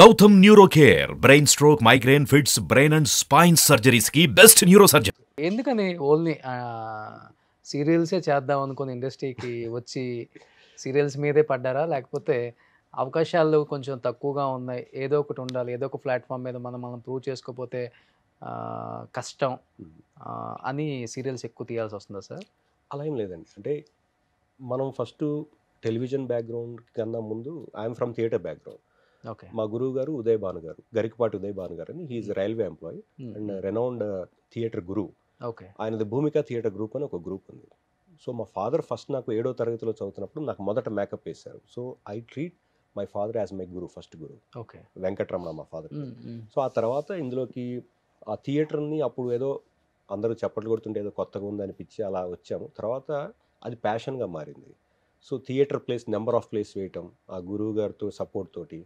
Gautam neuro care brain stroke migraine fits brain and spine surgeries కి best neuro surgeon ఎందుకని only సీరియల్సే చేద్దాం అనుకున్న ఇండస్ట్రీకి వచ్చి సీరియల్స్ మీదే పడ్డారా లేకపోతే అవకాశాలు కొంచెం తక్కువగా ఉన్నాయి ఏదో ఒకటి ఉండాలి ఏదో ఒక ప్లాట్ఫామ్ మీద మనం మనం ప్రూవ్ చేసుకోకపోతే కష్టం అని సీరియల్స్ ఎక్కువ తీయాల్సి వస్తుందా సార్ అలా ఏం లేదండి అంటే మనం ఫస్ట్ టెలివిజన్ బ్యాక్గ్రౌండ్ కన్నా ముందు ఐఎమ్ ఫ్రమ్ థియేటర్ బ్యాక్గ్రౌండ్ మా గురువు గారు ఉదయ్ భాను గారు గరికపాటి ఉదయ్ భాను గారు అని he hmm. Railway employee hmm, and renowned hmm. Theatre uh, గురువు ఆయనది భూమిక థియేటర్ గ్రూప్ అని ఒక గ్రూప్ ఉంది సో మా ఫాదర్ ఫస్ట్ నాకు ఏడో తరగతిలో చదువుతున్నప్పుడు నాకు మొదట మేకప్ వేశారు so I treat my father as my guru first guru Venkataramana మా ఫాదర్ సో ఆ తర్వాత ఇందులోకి ఆ థియేటర్ని అప్పుడు ఏదో అందరూ చప్పట్లు కొడుతుంటే ఏదో కొత్తగా అనిపించి అలా వచ్చాము తర్వాత అది ప్యాషన్గా మారింది so theatre plays number of plays వేయటం ఆ గురువు గారితో సపోర్ట్ తోటి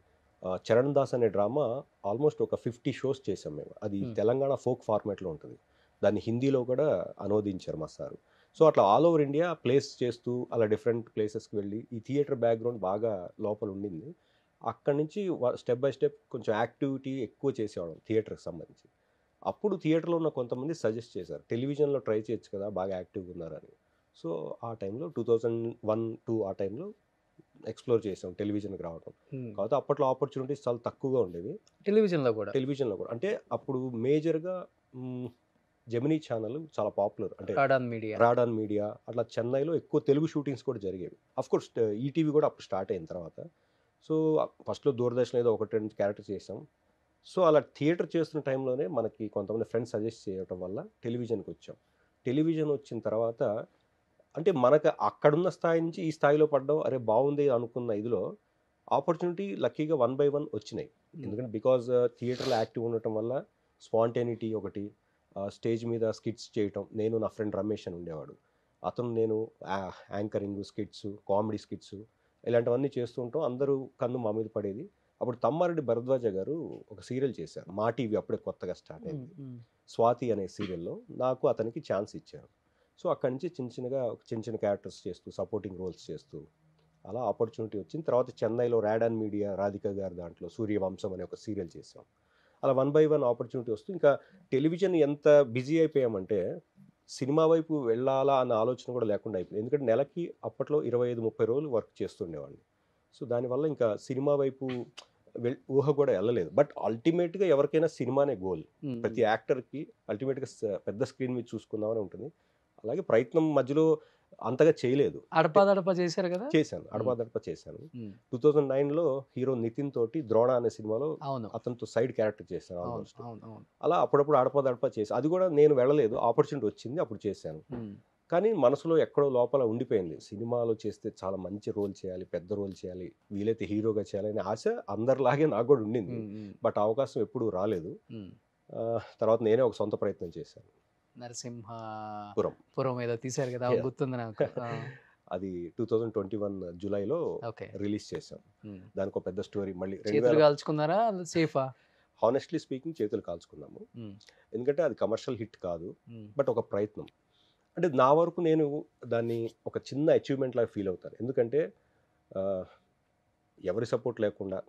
చరణ్ దాస్ అనే డ్రామా ఆల్మోస్ట్ ఒక ఫిఫ్టీ షోస్ చేసాం మేము అది hmm. తెలంగాణ ఫోక్ ఫార్మాట్లో ఉంటుంది దాన్ని హిందీలో కూడా అనువదించారు మా సారు సో అట్లా ఆల్ ఓవర్ ఇండియా ప్లేస్ చేస్తూ అలా డిఫరెంట్ ప్లేసెస్కి వెళ్ళి ఈ థియేటర్ బ్యాక్గ్రౌండ్ బాగా లోపల ఉండింది అక్కడి నుంచి స్టెప్ బై స్టెప్ కొంచెం యాక్టివిటీ ఎక్కువ చేసేవాళ్ళం థియేటర్కి సంబంధించి అప్పుడు థియేటర్లో ఉన్న కొంతమంది సజెస్ట్ చేశారు టెలివిజన్లో ట్రై చేయొచ్చు కదా బాగా యాక్టివ్గా ఉన్నారని సో ఆ టైంలో టూ థౌజండ్ వన్ టూ ఆ టైంలో ఎక్స్ప్లోర్ చేసాం టెలివిజన్కి రావడం కాబట్టి అప్పట్లో ఆపర్చునిటీస్ చాలా తక్కువగా ఉండేవి టెలివిజన్లో కూడా టెలివిజన్లో కూడా అంటే అప్పుడు మేజర్గా జెమినీ ఛానల్ చాలా పాపులర్ అంటే రాడాన్ మీడియా రాడాన్ మీడియా అట్లా చెన్నైలో ఎక్కువ తెలుగు షూటింగ్స్ కూడా జరిగేవి అఫ్ కోర్స్ ఈటీవీ కూడా అప్పుడు స్టార్ట్ అయిన తర్వాత సో ఫస్ట్లో దూరదర్శన్ ఏదో ఒకటి రెండు క్యారెక్టర్ చేసాం సో అలా థియేటర్ చేస్తున్న టైంలోనే మనకి కొంతమంది ఫ్రెండ్స్ సజెస్ట్ చేయడం వల్ల టెలివిజన్కి వచ్చాం టెలివిజన్ వచ్చిన తర్వాత అంటే మనకు అక్కడున్న స్థాయి నుంచి ఈ స్థాయిలో పడ్డం అరే బాగుంది అనుకున్న ఇదిలో ఆపర్చునిటీ లక్కీగా వన్ బై వన్ వచ్చినాయి ఎందుకంటే బికాజ్ థియేటర్లో యాక్టివ్ ఉండటం వల్ల స్పాంటేనిటీ ఒకటి స్టేజ్ మీద స్కిట్స్ చేయటం నేను నా ఫ్రెండ్ రమేష్ అని ఉండేవాడు అతను నేను యాంకరింగ్ స్కిట్స్ కామెడీ స్కిట్స్ ఇలాంటివన్నీ చేస్తూ ఉంటాం అందరూ కన్ను మా మీద పడేది అప్పుడు తమ్మారెడ్డి భరద్వాజ గారు ఒక సీరియల్ చేశారు మా టీవీ అప్పుడే కొత్తగా స్టార్ట్ అయింది స్వాతి అనే సీరియల్లో నాకు అతనికి ఛాన్స్ ఇచ్చారు సో అక్కడి నుంచి చిన్న చిన్నగా చిన్న చిన్న క్యారెక్టర్స్ చేస్తూ సపోర్టింగ్ రోల్స్ చేస్తూ అలా ఆపర్చునిటీ వచ్చింది తర్వాత చెన్నైలో రాడాన్ మీడియా రాధిక గారు దాంట్లో సూర్యవంశం అనే ఒక సీరియల్ చేసాం అలా వన్ బై వన్ ఆపర్చునిటీ వస్తూ ఇంకా టెలివిజన్ ఎంత బిజీ అయిపోయామంటే సినిమా వైపు వెళ్ళాలా అన్న ఆలోచన కూడా లేకుండా అయిపోయింది ఎందుకంటే నెలకి అప్పట్లో ఇరవై ఐదు ముప్పై రోజులు వర్క్ చేస్తుండేవాడిని సో దానివల్ల ఇంకా సినిమా వైపు ఊహ కూడా వెళ్ళలేదు బట్ అల్టిమేట్గా ఎవరికైనా సినిమానే గోల్ ప్రతి యాక్టర్కి అల్టిమేట్గా పెద్ద స్క్రీన్ మీద చూసుకుందామని ఉంటుంది అలాగే ప్రయత్నం మధ్యలో అంతగా చేయలేదు అడపాదడప చేశారు కదా చేశాను అడపాదడప చేశాను టూ థౌజండ్ లో హీరో నితిన్ తోటి ద్రోణ అనే సినిమాలో అతనితో సైడ్ క్యారెక్టర్ చేశాను ఆల్మోస్ట్ అలా అప్పుడప్పుడు అడపాదడప చేసి అది కూడా నేను వెళ్ళలేదు ఆపర్చునిటీ వచ్చింది అప్పుడు చేశాను కానీ మనసులో ఎక్కడో లోపల ఉండిపోయింది సినిమాలో చేస్తే చాలా మంచి రోల్ చేయాలి పెద్ద రోల్ చేయాలి వీలైతే హీరోగా చేయాలనే ఆశ అందరిలాగే నాకు కూడా ఉండింది బట్ అవకాశం ఎప్పుడూ రాలేదు తర్వాత నేనే ఒక సొంత ప్రయత్నం చేశాను నరసింహపురం పురం ఏదో తీశారు కదా గుర్తుంది నాకు అది టూ థౌజండ్ ట్వంటీ వన్ జూలైలో రిలీజ్ చేశాం hmm. దానికి ఒక పెద్ద స్టోరీ మళ్ళీ చేతులు కాల్చుకున్నారా సేఫా హానెస్ట్లీ స్పీకింగ్ చేతులు కాల్చుకున్నాము hmm. ఎందుకంటే అది కమర్షియల్ హిట్ కాదు బట్ hmm. ఒక ప్రయత్నం అంటే నా వరకు నేను దాన్ని ఒక చిన్న అచీవ్మెంట్ లాగా ఫీల్ అవుతాను ఎందుకంటే ఎవరి సపోర్ట్ లేకుండా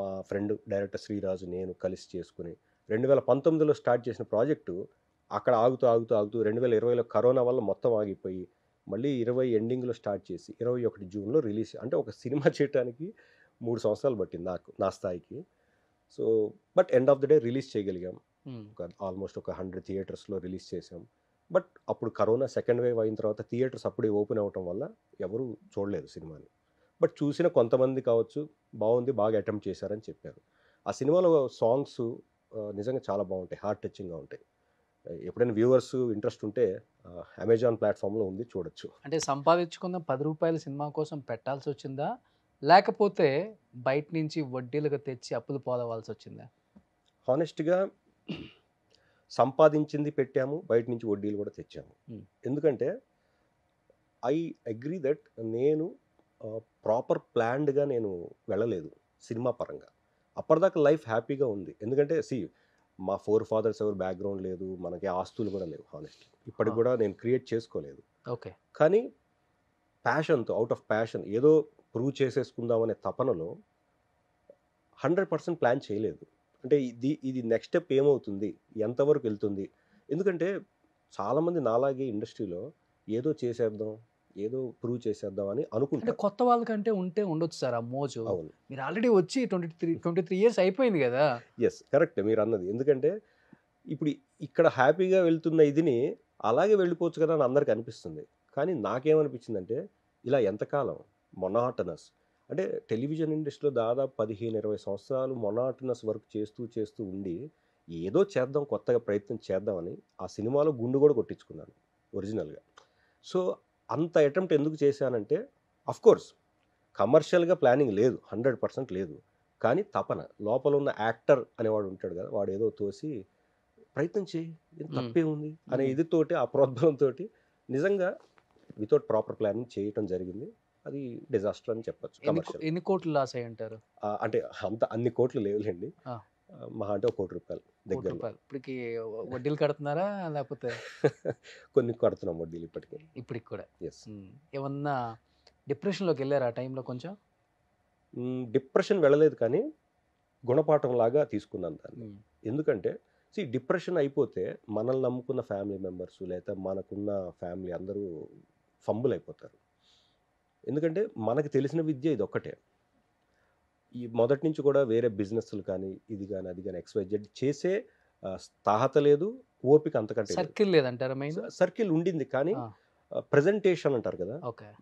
మా ఫ్రెండ్ డైరెక్టర్ శ్రీరాజు నేను కలిసి చేసుకుని రెండు వేల పంతొమ్మిదిలో స్టార్ట్ చేసిన ప్రాజెక్టు అక్కడ ఆగుతూ ఆగుతూ ఆగుతూ రెండు వేల ఇరవైలో కరోనా వల్ల మొత్తం ఆగిపోయి మళ్ళీ ఇరవై ఎండింగ్లో స్టార్ట్ చేసి ఇరవై ఒకటి జూన్లో రిలీజ్ అంటే ఒక సినిమా చేయడానికి మూడు సంవత్సరాలు పట్టింది నాకు నా స్థాయికి so but end of the day release చేయగలిగాం ఒక ఆల్మోస్ట్ ఒక హండ్రెడ్ థియేటర్స్లో రిలీజ్ చేసాం బట్ అప్పుడు కరోనా సెకండ్ వేవ్ అయిన తర్వాత థియేటర్స్ అప్పుడే ఓపెన్ అవ్వటం వల్ల ఎవరు చూడలేదు సినిమాని బట్ చూసిన కొంతమంది కావచ్చు బాగుంది బాగా అటెంప్ట్ చేశారని చెప్పారు ఆ సినిమాలో సాంగ్స్ నిజంగా చాలా బాగుంటాయి హార్ట్ టచింగ్గా ఉంటాయి ఎప్పుడైనా వ్యూవర్స్ ఇంట్రెస్ట్ ఉంటే అమెజాన్ ప్లాట్ఫామ్లో ఉంది చూడొచ్చు అంటే సంపాదించుకున్న పది రూపాయల సినిమా కోసం పెట్టాల్సి వచ్చిందా లేకపోతే బయట నుంచి వడ్డీలుగా తెచ్చి అప్పులు పోదవాల్సి వచ్చిందా హానెస్ట్గా సంపాదించింది పెట్టాము బయట నుంచి వడ్డీలు కూడా తెచ్చాము ఎందుకంటే ఐ అగ్రీ దట్ నేను ప్రాపర్ ప్లాన్డ్గా నేను వెళ్ళలేదు సినిమా పరంగా అప్పటిదాకా లైఫ్ హ్యాపీగా ఉంది ఎందుకంటే సి మా ఫోర్ ఫాదర్స్ ఎవరు బ్యాక్గ్రౌండ్ లేదు మనకి ఆస్తులు కూడా లేవు హానెస్ట్ ఇప్పటికి కూడా నేను క్రియేట్ చేసుకోలేదు ఓకే కానీ ప్యాషన్తో అవుట్ ఆఫ్ ప్యాషన్ ఏదో ప్రూవ్ చేసేసుకుందామనే తపనలో హండ్రెడ్ పర్సెంట్ ప్లాన్ చేయలేదు అంటే ఇది ఇది నెక్స్ట్ స్టెప్ ఏమవుతుంది ఎంతవరకు వెళ్తుంది ఎందుకంటే చాలామంది నాలాగే ఇండస్ట్రీలో ఏదో చేసేద్దాం ఏదో ప్రూవ్ చేసేద్దామని అనుకుంటే కొత్త వాళ్ళకంటే ఉంటే ఉండొచ్చు సార్ ఆ మోజు అవును మీరు ఆల్రెడీ వచ్చి twenty three twenty three years అయిపోయింది కదా ఎస్ కరెక్ట్ మీరు అన్నది ఎందుకంటే ఇప్పుడు ఇక్కడ హ్యాపీగా వెళ్తున్న ఇదిని అలాగే వెళ్ళిపోవచ్చు కదా అని అందరికి అనిపిస్తుంది కానీ నాకేమనిపించిందంటే ఇలా ఎంతకాలం మొనాటనస్ అంటే టెలివిజన్ ఇండస్ట్రీలో దాదాపు పదిహేను ఇరవై సంవత్సరాలు మొనాటనస్ వర్క్ చేస్తూ చేస్తూ ఉండి ఏదో చేద్దాం కొత్తగా ప్రయత్నం చేద్దామని ఆ సినిమాలో గుండు కూడా కొట్టించుకున్నాను ఒరిజినల్గా సో అంత అటెంప్ట్ ఎందుకు చేశానంటే కోర్స్ కమర్షియల్గా ప్లానింగ్ లేదు హండ్రెడ్ పర్సెంట్ లేదు కానీ తపన లోపల ఉన్న యాక్టర్ అనేవాడు ఉంటాడు కదా వాడు ఏదో తోసి ప్రయత్నం చేయి తప్పే ఉంది అనే ఇదితోటి ఆ ప్రోద్బలంతో నిజంగా వితౌట్ ప్రాపర్ ప్లానింగ్ చేయటం జరిగింది అది డిజాస్టర్ అని చెప్పచ్చు ఎన్ని కోట్లు లాస్ అయ్యి అంటారు అంటే అంత అన్ని కోట్లు లేవులేండి మహా అంటే కోటి రూపాయలు దగ్గర ఇప్పటికి వడ్డీలు కడుతున్నారా లేకపోతే కొన్ని కడుతున్నాం వడ్డీలు ఇప్పటికి ఇప్పటికి కూడా ఎస్ ఏమన్నా డిప్రెషన్లోకి వెళ్ళారా ఆ టైంలో కొంచెం డిప్రెషన్ వెళ్ళలేదు కానీ గుణపాఠం లాగా తీసుకున్నాను దాన్ని ఎందుకంటే సి డిప్రెషన్ అయిపోతే మనల్ని నమ్ముకున్న ఫ్యామిలీ మెంబర్స్ లేదా మనకున్న ఫ్యామిలీ అందరూ ఫంబుల్ అయిపోతారు ఎందుకంటే మనకు తెలిసిన విద్య ఇది ఒక్కటే ఈ మొదటి నుంచి కూడా వేరే బిజినెస్లు కానీ ఇది కానీ అది కానీ జెడ్ చేసే తాహత లేదు ఓపిక అంతకంటే సర్కిల్ లేదంటారు మెయిన్ సర్కిల్ ఉండింది కానీ ప్రజెంటేషన్ అంటారు కదా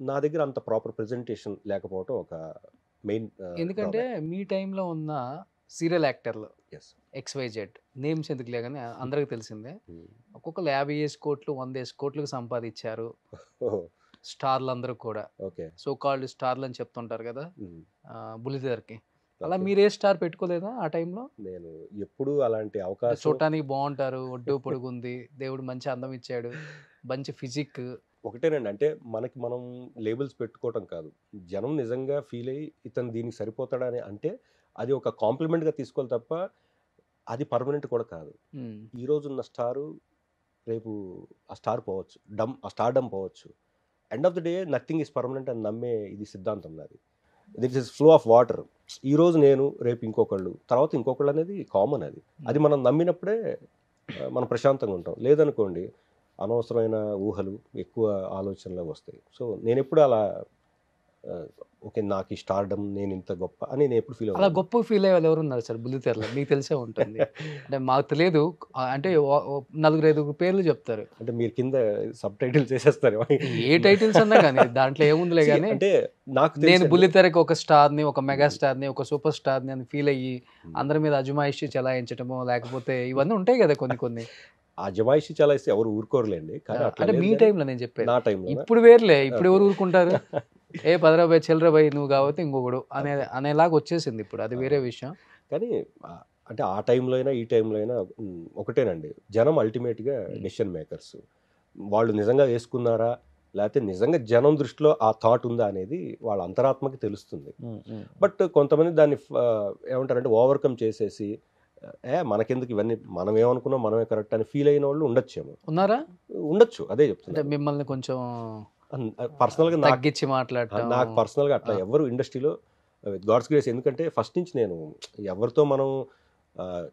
నా దగ్గర అంత ప్రాపర్ ప్రజెంటేషన్ లేకపోవటం ఒక మెయిన్ ఎందుకంటే మీ టైంలో ఉన్న సీరియల్ యాక్టర్లు జెడ్ నేమ్స్ ఎందుకు లేకని అందరికి తెలిసిందే hmm. ఒక్కొక్కరు యాభై వేసు కోట్లు వంద వేసు కోట్లకు సంపాదించారు స్టార్లు అందరూ కూడా ఓకే సో కాల్డ్ స్టార్లు అని చెప్తుంటారు కదా బులిదేర్కి అలా మీరు ఏ స్టార్ పెట్టుకోలేదా ఆ టైంలో నేను ఎప్పుడు అలాంటి అవకాశం చూడటానికి బాగుంటారు ఒడ్డు పొడుగుంది దేవుడు మంచి అందం ఇచ్చాడు మంచి ఫిజిక్ ఒకటేనండి అంటే మనకి మనం లేబుల్స్ పెట్టుకోవటం కాదు జనం నిజంగా ఫీల్ అయ్యి ఇతను దీనికి సరిపోతాడని అంటే అది ఒక కాంప్లిమెంట్గా తీసుకోవాలి తప్ప అది పర్మనెంట్ కూడా కాదు ఈ రోజు ఉన్న స్టారు రేపు ఆ స్టార్ పోవచ్చు డమ్ ఆ స్టార్ డమ్ పోవచ్చు end of the day nothing is permanent అని నమ్మే ఇది సిద్ధాంతం నాది it is flow of water ఈరోజు నేను రేపు ఇంకొకళ్ళు తర్వాత ఇంకొకళ్ళు అనేది కామన్ అది hmm. అది మనం నమ్మినప్పుడే మనం ప్రశాంతంగా ఉంటాం లేదనుకోండి అనవసరమైన ఊహలు ఎక్కువ ఆలోచనలు వస్తాయి సో నేను ఎప్పుడు అలా ఓకే నాకు ఈ స్టార్డమ్ నేను ఇంత గొప్ప అని నేను ఎప్పుడు ఫీల్ అలా గొప్ప ఫీల్ అయ్యే వాళ్ళు ఎవరు ఉన్నారు సార్ తెరలు మీకు తెలిసే ఉంటుంది అంటే మాకు తెలియదు అంటే నలుగురు ఐదుగురు పేర్లు చెప్తారు అంటే మీరు కింద సబ్ టైటిల్ చేసేస్తారు ఏ టైటిల్స్ అన్నా కానీ దాంట్లో ఏముందిలే కానీ అంటే నాకు నేను బుల్లితెరకి ఒక స్టార్ని ఒక మెగా స్టార్ని ఒక సూపర్ స్టార్ని అని ఫీల్ అయ్యి hmm. అందరి మీద అజమాయిషి చెలాయించడము లేకపోతే ఇవన్నీ ఉంటాయి కదా కొన్ని కొన్ని అజమాయిషి జమాయిషి చాలా ఇస్తే ఎవరు ఊరుకోరులేండి కానీ అంటే మీ టైంలో నేను చెప్పాను నా టైంలో ఇప్పుడు వేర్లే ఇప్పుడు ఎవరు ఊరుకుంటారు ఏ పదరా పోయి చెల్లరా పోయి నువ్వు కాబట్టి ఇంకొకడు అనే అనేలాగా వచ్చేసింది ఇప్పుడు అది వేరే విషయం కానీ అంటే ఆ టైంలో అయినా ఈ టైంలో అయినా ఒకటేనండి జనం అల్టిమేట్గా డెసిషన్ మేకర్స్ వాళ్ళు నిజంగా వేసుకున్నారా లేకపోతే నిజంగా జనం దృష్టిలో ఆ థాట్ ఉందా అనేది వాళ్ళ అంతరాత్మకి తెలుస్తుంది బట్ కొంతమంది దాన్ని ఏమంటారంటే ఓవర్కమ్ చేసేసి ఏ మనకెందుకు ఇవన్నీ మనం ఏమనుకున్నాం మనమే కరెక్ట్ అని ఫీల్ అయిన వాళ్ళు ఉండొచ్చేమో ఉన్నారా ఉండొచ్చు అదే చెప్తుంది మిమ్మల్ని కొంచెం పర్సనల్గా తగ్గించి మాట్లాడటం నాకు పర్సనల్గా అట్లా ఎవరు ఇండస్ట్రీలో గాడ్స్ గ్రేస్ ఎందుకంటే ఫస్ట్ నుంచి నేను ఎవరితో మనం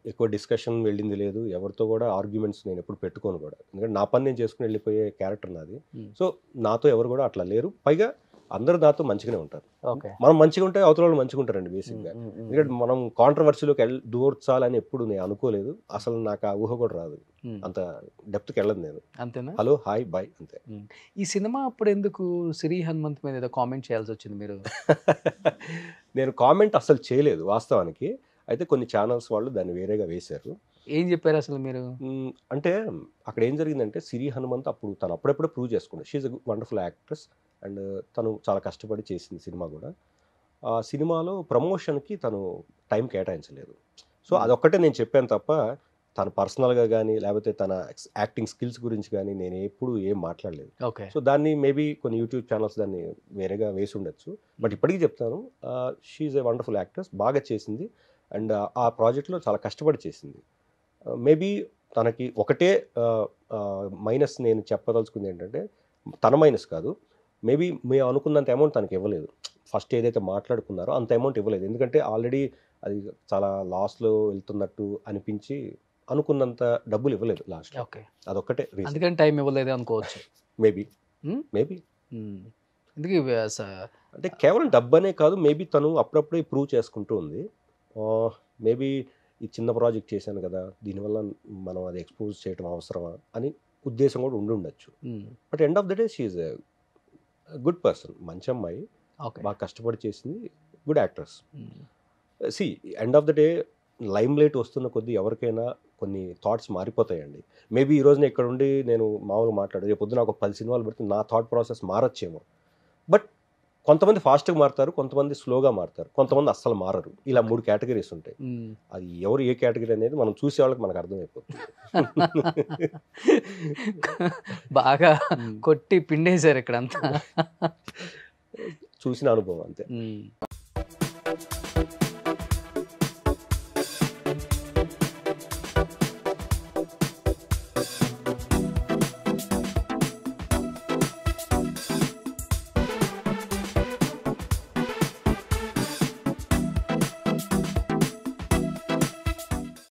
ఎక్కువ డిస్కషన్ వెళ్ళింది లేదు ఎవరితో కూడా ఆర్గ్యుమెంట్స్ నేను ఎప్పుడు పెట్టుకోను కూడా ఎందుకంటే నా పని నేను చేసుకుని వెళ్ళిపోయే క్యారెక్టర్ నాది సో నాతో ఎవరు కూడా అట్లా లేరు పైగా అందరు నాతో మంచిగానే ఉంటారు మనం మంచిగా ఉంటే అవతల వాళ్ళు మంచిగా ఉంటారండి బేసిక్గా ఎందుకంటే మనం కాంట్రవర్సీలోకి వెళ్ళి దూర్చాలని ఎప్పుడు నేను అనుకోలేదు అసలు నాకు ఆ ఊహ కూడా రాదు అంత డెప్త్కి వెళ్ళదు నేను అంతేనా హలో హాయ్ బాయ్ అంతే ఈ సినిమా అప్పుడు ఎందుకు శ్రీ హనుమంత్ మీద ఏదో కామెంట్ చేయాల్సి వచ్చింది మీరు నేను కామెంట్ అసలు చేయలేదు వాస్తవానికి అయితే కొన్ని ఛానల్స్ వాళ్ళు దాన్ని వేరేగా వేశారు ఏం చెప్పారు అసలు మీరు అంటే అక్కడ ఏం జరిగిందంటే సిరి హనుమంత్ అప్పుడు తను అప్పుడప్పుడే ప్రూవ్ చేసుకున్నాడు షీఈ్ వండర్ఫుల్ యాక్ట్రెస్ అండ్ తను చాలా కష్టపడి చేసింది సినిమా కూడా ఆ సినిమాలో ప్రమోషన్కి తను టైం కేటాయించలేదు సో అదొక్కటే నేను చెప్పాను తప్ప తన పర్సనల్గా కానీ లేకపోతే తన యాక్టింగ్ స్కిల్స్ గురించి కానీ నేను ఎప్పుడు ఏం మాట్లాడలేదు ఓకే సో దాన్ని మేబీ కొన్ని యూట్యూబ్ ఛానల్స్ దాన్ని వేరేగా వేసి ఉండొచ్చు బట్ ఇప్పటికీ చెప్తాను షీఈ్ ఏ వండర్ఫుల్ యాక్ట్రెస్ బాగా చేసింది అండ్ ఆ ప్రాజెక్ట్లో చాలా కష్టపడి చేసింది మేబీ తనకి ఒకటే మైనస్ నేను చెప్పదలుచుకుంది ఏంటంటే తన మైనస్ కాదు మేబీ మేము అనుకున్నంత అమౌంట్ తనకి ఇవ్వలేదు ఫస్ట్ ఏదైతే మాట్లాడుకున్నారో అంత అమౌంట్ ఇవ్వలేదు ఎందుకంటే ఆల్రెడీ అది చాలా లాస్లో వెళ్తున్నట్టు అనిపించి అనుకున్నంత డబ్బులు ఇవ్వలేదు లాస్ట్ ఓకే అదొక్కటే అందుకని టైం ఇవ్వలేదు అనుకోవచ్చు మేబీ మేబీ అందుకే అంటే కేవలం డబ్బనే కాదు మేబీ తను అప్పుడప్పుడే ప్రూవ్ చేసుకుంటూ ఉంది మేబీ ఈ చిన్న ప్రాజెక్ట్ చేశాను కదా దీనివల్ల మనం అది ఎక్స్పోజ్ చేయడం అవసరమా అని ఉద్దేశం కూడా ఉండి ఉండొచ్చు hmm. But end of the day she good person మంచి అమ్మాయి బాగా కష్టపడి చేసింది good actress hmm. See end of the day limelight వస్తున్న కొద్దీ ఎవరికైనా కొన్ని థాట్స్ మారిపోతాయండి మేబీ ఈ రోజున ఇక్కడ ఉండి నేను మామూలుగా మాట్లాడు రేపు పొద్దున ఒక పది సినిమాలు పెడితే నా థాట్ ప్రాసెస్ మారచ్చేమో బట్ కొంతమంది ఫాస్ట్గా మారుతారు కొంతమంది స్లోగా మారుతారు కొంతమంది అస్సలు మారరు ఇలా మూడు కేటగిరీస్ ఉంటాయి అది ఎవరు ఏ కేటగిరీ అనేది మనం చూసే వాళ్ళకి మనకు అర్థమైపోతుంది బాగా కొట్టి పిండేశారు ఇక్కడ అంతా చూసిన అనుభవం అంతే